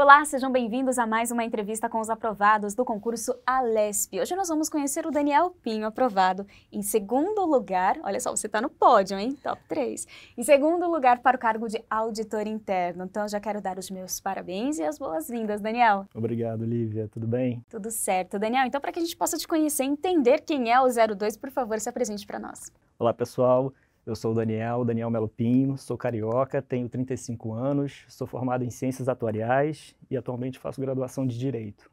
Olá, sejam bem-vindos a mais uma entrevista com os aprovados do concurso Alesp. Hoje nós vamos conhecer o Daniel Pinho, aprovado em segundo lugar. Olha só, você está no pódio, hein? Top 3. Em segundo lugar para o cargo de auditor interno. Então, já quero dar os meus parabéns e as boas-vindas, Daniel. Obrigado, Lívia. Tudo bem? Tudo certo. Daniel, então, para que a gente possa te conhecer e entender quem é o 02, por favor, se apresente para nós. Olá, pessoal. Eu sou o Daniel, Daniel Melo Pinho, sou carioca, tenho 35 anos, sou formado em Ciências Atuariais e atualmente faço graduação de Direito.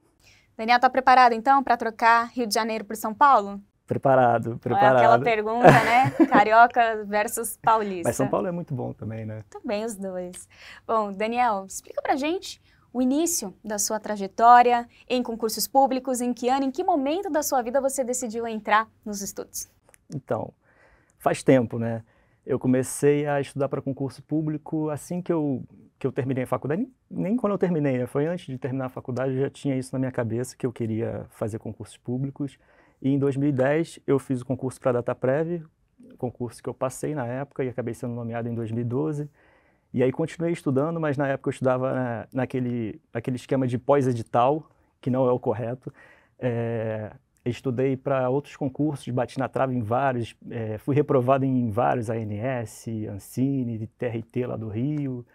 Daniel, está preparado então para trocar Rio de Janeiro por São Paulo? Preparado, preparado. É aquela pergunta, né? Carioca versus paulista. Mas São Paulo é muito bom também, né? Também tá os dois. Bom, Daniel, explica pra gente o início da sua trajetória em concursos públicos, em que ano, em que momento da sua vida você decidiu entrar nos estudos? Então, faz tempo, né? Eu comecei a estudar para concurso público assim que eu, que eu terminei a faculdade, nem, nem quando eu terminei, né? foi antes de terminar a faculdade, eu já tinha isso na minha cabeça, que eu queria fazer concursos públicos. E em 2010 eu fiz o concurso para a DataPrev, concurso que eu passei na época e acabei sendo nomeado em 2012. E aí continuei estudando, mas na época eu estudava na, naquele, naquele esquema de pós-edital, que não é o correto. É, estudei para outros concursos, bati na trave em vários, é, fui reprovado em vários ANS, Ancine, TRT lá do Rio.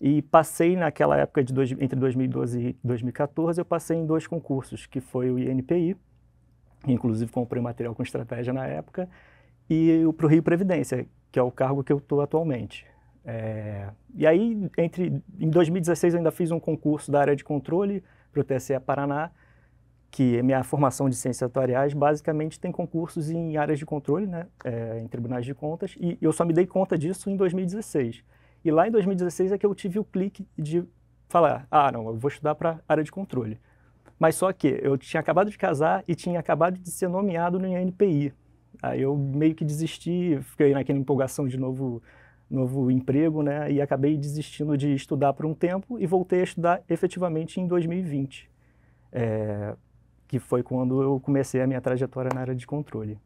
E passei naquela época de dois, entre 2012 e 2014, eu passei em dois concursos, que foi o INPI, inclusive comprei material com estratégia na época, e para o Rio Previdência, que é o cargo que eu estou atualmente. É, e aí, entre, em 2016, eu ainda fiz um concurso da área de controle para o TSE Paraná, que minha formação de ciências atuariais basicamente tem concursos em áreas de controle, né, é, em tribunais de contas, e eu só me dei conta disso em 2016. E lá em 2016 é que eu tive o clique de falar, ah, não, eu vou estudar para área de controle. Mas só que eu tinha acabado de casar e tinha acabado de ser nomeado no INPI. Aí eu meio que desisti, fiquei naquela empolgação de novo, novo emprego, né, e acabei desistindo de estudar por um tempo e voltei a estudar efetivamente em 2020. É, que foi quando eu comecei a minha trajetória na área de controle.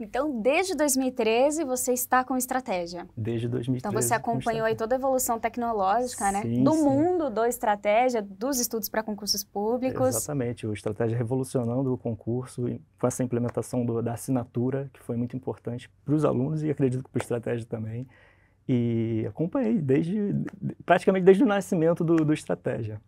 Então, desde 2013 você está com estratégia. Desde 2013. Então você acompanhou aí toda a evolução tecnológica, né? Sim, do sim. mundo do estratégia, dos estudos para concursos públicos. Exatamente, o estratégia revolucionando o concurso com essa implementação do, da assinatura que foi muito importante para os alunos e acredito que para o estratégia também. E acompanhei desde praticamente desde o nascimento do, do estratégia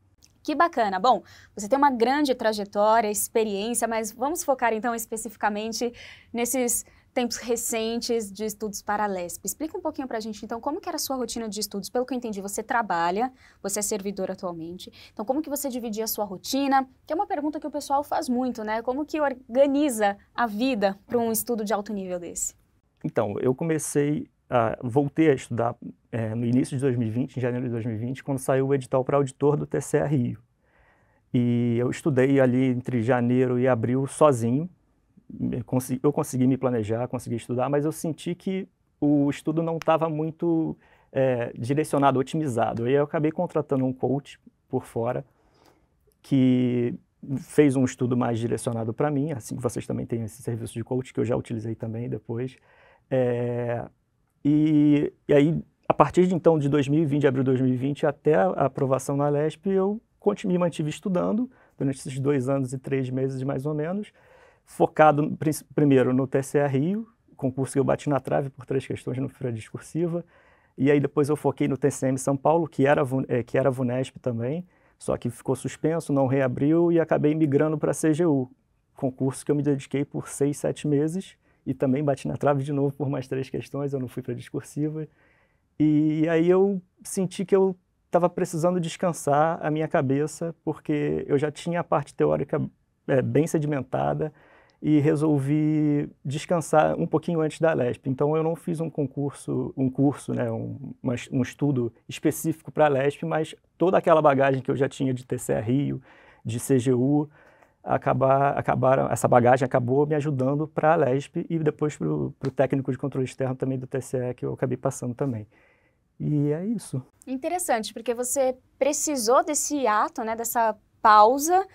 que bacana. Bom, você tem uma grande trajetória, experiência, mas vamos focar então especificamente nesses tempos recentes de estudos para a LESP. Explica um pouquinho para a gente, então, como que era a sua rotina de estudos? Pelo que eu entendi, você trabalha, você é servidor atualmente. Então, como que você dividia a sua rotina? Que é uma pergunta que o pessoal faz muito, né? Como que organiza a vida para um estudo de alto nível desse? Então, eu comecei uh, voltei a estudar é, no início de 2020, em janeiro de 2020, quando saiu o edital para auditor do TCE Rio. E eu estudei ali entre janeiro e abril sozinho. Eu consegui me planejar, consegui estudar, mas eu senti que o estudo não estava muito é, direcionado, otimizado. E eu acabei contratando um coach por fora que fez um estudo mais direcionado para mim, assim vocês também têm esse serviço de coach que eu já utilizei também depois. É, e, e aí, a partir de então, de 2020, de abril de 2020, até a aprovação na LESP, eu me mantive estudando durante esses dois anos e três meses, mais ou menos, focado primeiro no TCR Rio, concurso que eu bati na trave por três questões no Fura Discursiva, e aí depois eu foquei no TCM São Paulo, que era, eh, que era VUNESP também, só que ficou suspenso, não reabriu e acabei migrando para a CGU, concurso que eu me dediquei por seis, sete meses, e também bati na trave de novo por mais três questões, eu não fui para discursiva. E aí eu senti que eu estava precisando descansar a minha cabeça, porque eu já tinha a parte teórica é, bem sedimentada e resolvi descansar um pouquinho antes da LESP. Então eu não fiz um concurso, um curso, né, um, um estudo específico para a LESP, mas toda aquela bagagem que eu já tinha de TCR Rio, de CGU, acabar, acabaram, essa bagagem acabou me ajudando para a LESP e depois para o técnico de controle externo também do TCE, que eu acabei passando também. E é isso. Interessante, porque você precisou desse ato, né, dessa pausa,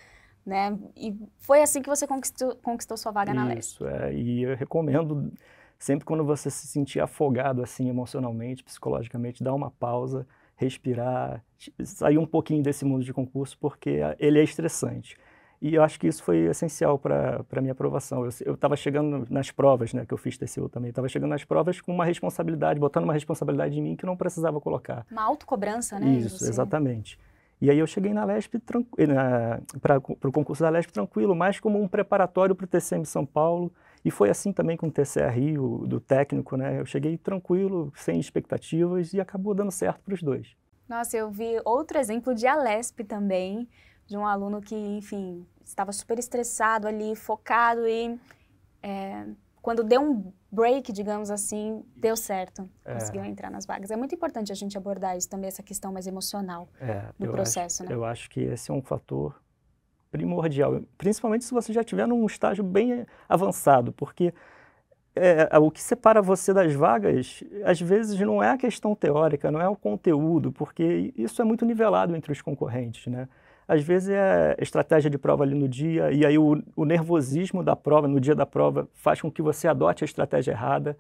né, e foi assim que você conquistou, conquistou sua vaga isso, na LESP. Isso, é, e eu recomendo, sempre quando você se sentir afogado assim emocionalmente, psicologicamente, dar uma pausa, respirar, sair um pouquinho desse mundo de concurso, porque é, ele é estressante. E eu acho que isso foi essencial para a minha aprovação. Eu estava chegando nas provas, né, que eu fiz TCU também, estava chegando nas provas com uma responsabilidade, botando uma responsabilidade em mim que não precisava colocar. Uma autocobrança, né? Isso, exatamente. E aí eu cheguei na LESP eh, para o concurso da LESP tranquilo, mais como um preparatório para o TCM São Paulo. E foi assim também com o TCR Rio, do técnico, né? Eu cheguei tranquilo, sem expectativas e acabou dando certo para os dois. Nossa, eu vi outro exemplo de Alesp também, de um aluno que, enfim, estava super estressado ali, focado e é, quando deu um break, digamos assim, deu certo, é. conseguiu entrar nas vagas. É muito importante a gente abordar isso também, essa questão mais emocional é, do processo. Acho, né? Eu acho que esse é um fator primordial, principalmente se você já estiver num estágio bem avançado, porque é, é, o que separa você das vagas, às vezes, não é a questão teórica, não é o conteúdo, porque isso é muito nivelado entre os concorrentes, né? às vezes é estratégia de prova ali no dia, e aí o, o, nervosismo da prova, no dia da prova, faz com que você adote a estratégia errada,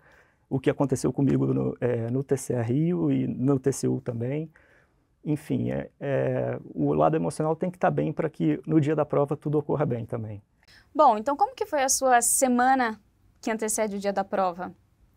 o que aconteceu comigo no, é, no TCR Rio e no TCU também. Enfim, é, é o lado emocional tem que estar tá bem para que no dia da prova tudo ocorra bem também. Bom, então como que foi a sua semana que antecede o dia da prova?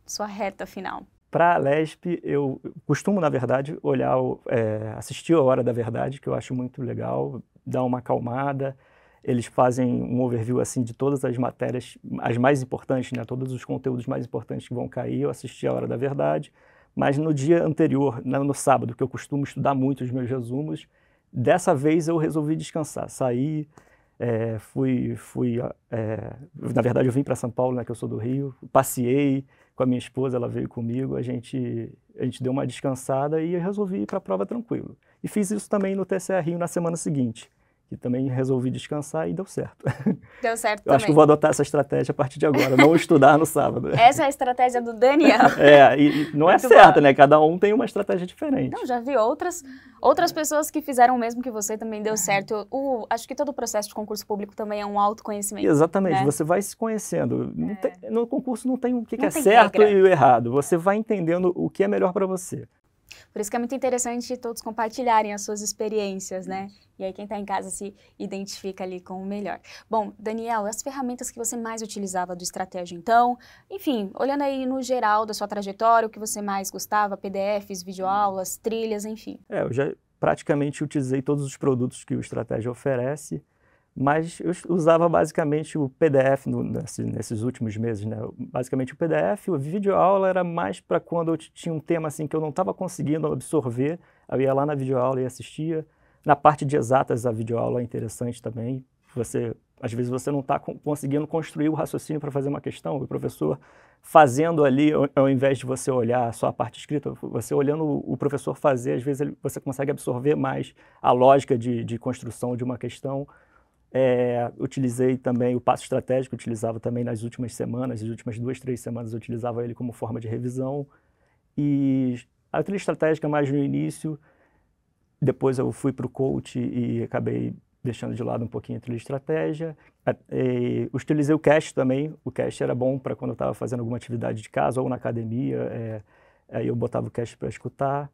Sua reta final? Para a LESP, eu costumo, na verdade, olhar, é, assistir a Hora da Verdade, que eu acho muito legal, dá uma acalmada. Eles fazem um overview assim de todas as matérias, as mais importantes, né? todos os conteúdos mais importantes que vão cair. Eu assisti a Hora da Verdade, mas no dia anterior, né, no sábado, que eu costumo estudar muito os meus resumos, dessa vez eu resolvi descansar, saí, é, fui, fui é, na verdade eu vim para São Paulo, né, que eu sou do Rio, passeei, com a minha esposa, ela veio comigo, a gente, a gente deu uma descansada e resolvi ir para a prova tranquilo. E fiz isso também no TCR Rio na semana seguinte que também resolvi descansar e deu certo. Deu certo Eu também. acho que vou adotar essa estratégia a partir de agora, não estudar no sábado. Essa é a estratégia do Daniel. é, e, e não é Muito certa, bom. né? Cada um tem uma estratégia diferente. Não, já vi outras, outras pessoas que fizeram o mesmo que você também deu certo. O, acho que todo o processo de concurso público também é um autoconhecimento. Exatamente, né? você vai se conhecendo. É. no concurso não tem o que, que é certo regra. e o errado. Você vai entendendo o que é melhor para você. Por isso que é muito interessante todos compartilharem as suas experiências, né? E aí quem está em casa se identifica ali com o melhor. Bom, Daniel, as ferramentas que você mais utilizava do Estratégia, então, enfim, olhando aí no geral da sua trajetória, o que você mais gostava, PDFs, videoaulas, trilhas, enfim. É, eu já praticamente utilizei todos os produtos que o Estratégia oferece. Mas eu usava basicamente o PDF no, nesse, nesses últimos meses, né? Basicamente o PDF, o videoaula era mais para quando eu tinha um tema assim que eu não estava conseguindo absorver, eu ia lá na videoaula e assistia. Na parte de exatas a videoaula é interessante também. Você às vezes você não está conseguindo construir o raciocínio para fazer uma questão, o professor fazendo ali, ao invés de você olhar só a parte escrita, você olhando o professor fazer, às vezes ele, você consegue absorver mais a lógica de, de construção de uma questão. É, utilizei também o passo estratégico, utilizava também nas últimas semanas, nas últimas duas, três semanas, utilizava ele como forma de revisão. E a trilha estratégica mais no início, depois eu fui para o coach e acabei deixando de lado um pouquinho a trilha estratégia. E, utilizei o cast também, o cast era bom para quando eu estava fazendo alguma atividade de casa ou na academia, é, aí eu botava o cast para escutar.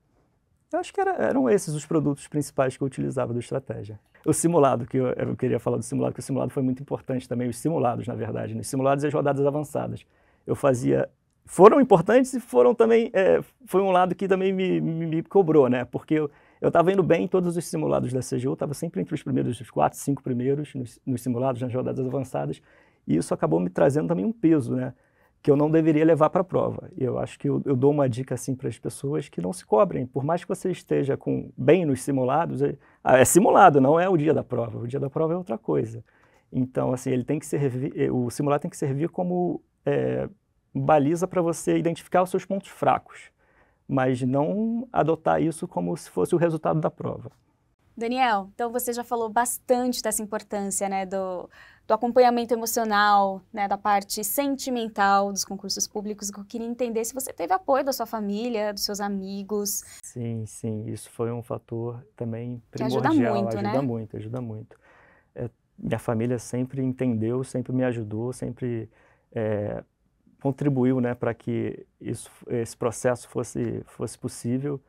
Eu acho que era, eram esses os produtos principais que eu utilizava do estratégia o simulado, que eu, eu, queria falar do simulado, porque o simulado foi muito importante também, os simulados, na verdade. Né? Os simulados e as rodadas avançadas. Eu fazia. Foram importantes e foram também. É, foi um lado que também me, me, me cobrou, né? Porque eu estava indo bem em todos os simulados da CGU, estava sempre entre os primeiros, os quatro, cinco primeiros nos, nos simulados, nas rodadas avançadas. E isso acabou me trazendo também um peso, né? que eu não deveria levar para a prova. Eu acho que eu, eu dou uma dica assim para as pessoas que não se cobrem, por mais que você esteja com bem nos simulados, é, ah, é, simulado, não é o dia da prova. O dia da prova é outra coisa. Então, assim, ele tem que servir, eh, o simulado tem que servir como é, baliza para você identificar os seus pontos fracos, mas não adotar isso como se fosse o resultado da prova. Daniel, então você já falou bastante dessa importância, né, do, do acompanhamento emocional, né, da parte sentimental dos concursos públicos. Eu queria entender se você teve apoio da sua família, dos seus amigos. Sim, sim, isso foi um fator também primordial. Que ajuda muito, ajuda né? muito, ajuda muito. É, minha família sempre entendeu, sempre me ajudou, sempre é, contribuiu, né, para que isso, esse processo fosse fosse possível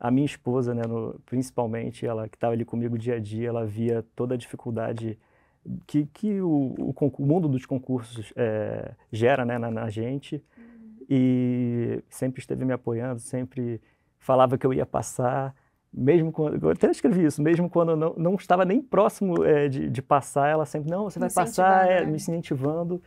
a minha esposa, né, no, principalmente, ela que estava ali comigo dia a dia, ela via toda a dificuldade que, que o, o, o mundo dos concursos é, gera né, na, na, gente e sempre esteve me apoiando, sempre falava que eu ia passar, mesmo quando, eu até escrevi isso, mesmo quando eu não, não estava nem próximo é, de, de, passar, ela sempre, não, você vai passar, é, né? é, me incentivando.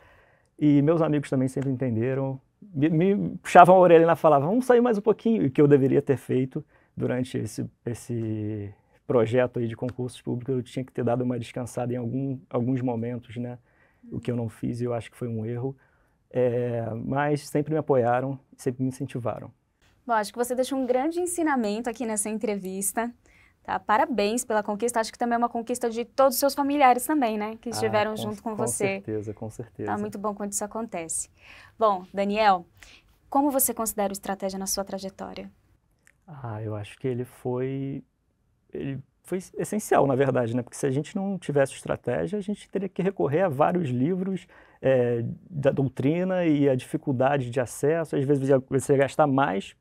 E meus amigos também sempre entenderam, me, me puxavam a orelha e falavam, vamos sair mais um pouquinho, o que eu deveria ter feito durante esse, esse projeto aí de concursos públicos, eu tinha que ter dado uma descansada em algum, alguns momentos, né? O que eu não fiz e eu acho que foi um erro. É, mas sempre me apoiaram, sempre me incentivaram. Bom, acho que você deixou um grande ensinamento aqui nessa entrevista. Tá? Parabéns pela conquista. Acho que também é uma conquista de todos os seus familiares também, né? Que estiveram ah, junto com, com você. Com certeza, com certeza. Tá muito bom quando isso acontece. Bom, Daniel, como você considera o estratégia na sua trajetória? Ah, eu acho que ele foi ele foi essencial, na verdade, né? Porque se a gente não tivesse estratégia, a gente teria que recorrer a vários livros é, da doutrina e a dificuldade de acesso. Às vezes você ia gastar mais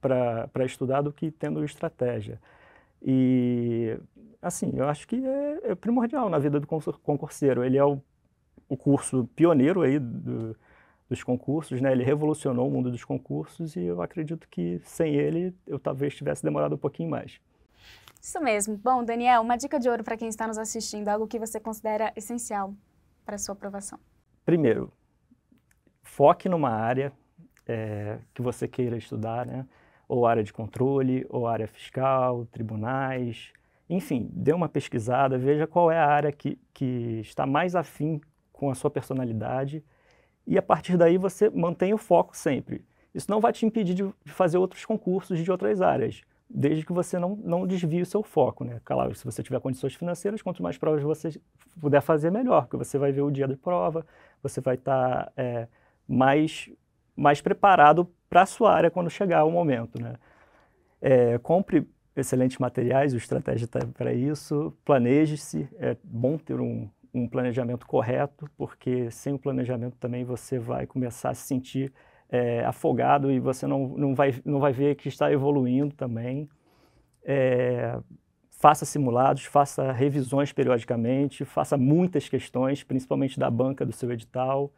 para estudar do que tendo estratégia. E, assim, eu acho que é, é primordial na vida do concurseiro. Ele é o, o curso pioneiro aí do, dos concursos, né? Ele revolucionou o mundo dos concursos e eu acredito que sem ele eu talvez tivesse demorado um pouquinho mais. Isso mesmo. Bom, Daniel, uma dica de ouro para quem está nos assistindo, algo que você considera essencial para a sua aprovação. Primeiro, foque numa área é, que você queira estudar, né? Ou área de controle, ou área fiscal, tribunais, enfim, dê uma pesquisada, veja qual é a área que, que está mais afim com a sua personalidade e a partir daí você mantém o foco sempre. Isso não vai te impedir de, de fazer outros concursos de outras áreas, desde que você não, não desvie o seu foco. Né? Claro, se você tiver condições financeiras, quanto mais provas você puder fazer, melhor, porque você vai ver o dia da prova, você vai estar tá, é, mais, mais preparado para a sua área quando chegar o momento. Né? É, compre excelentes materiais, o Estratégia está para isso, planeje-se, é bom ter um, um planejamento correto, porque sem o planejamento também você vai começar a se sentir é, afogado e você não, não, vai, não vai ver que está evoluindo também. É, faça simulados, faça revisões periodicamente, faça muitas questões, principalmente da banca do seu edital.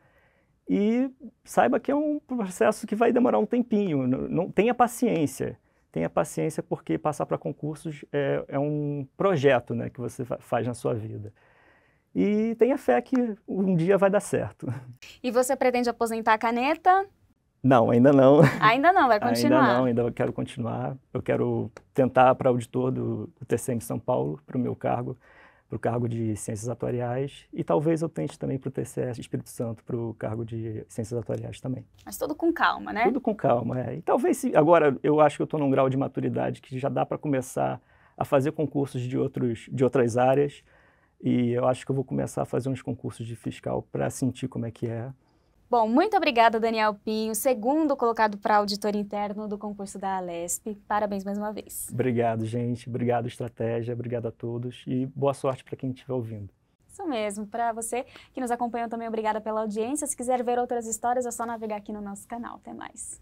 E saiba que é um processo que vai demorar um tempinho. Não, não tenha paciência. Tenha paciência porque passar para concursos é, é um projeto né, que você faz na sua vida e tenha fé que um dia vai dar certo. E você pretende aposentar a caneta? Não, ainda não. Ainda não, vai continuar. Ainda não, ainda quero continuar. Eu quero tentar para auditor do, do TCM São Paulo, para o meu cargo, para o cargo de Ciências Atuariais. E talvez eu tente também para o TCS Espírito Santo, para o cargo de Ciências Atuariais também. Mas tudo com calma, né? Tudo com calma, é. E talvez, se, agora, eu acho que eu estou num grau de maturidade que já dá para começar a fazer concursos de, outros, de outras áreas e eu acho que eu vou começar a fazer uns concursos de fiscal para sentir como é que é. Bom, muito obrigada, Daniel Pinho, segundo colocado para auditor interno do concurso da Alesp. Parabéns mais uma vez. Obrigado, gente. Obrigado, estratégia. Obrigado a todos. E boa sorte para quem estiver ouvindo. Isso mesmo. Para você que nos acompanhou também, obrigada pela audiência. Se quiser ver outras histórias, é só navegar aqui no nosso canal. Até mais.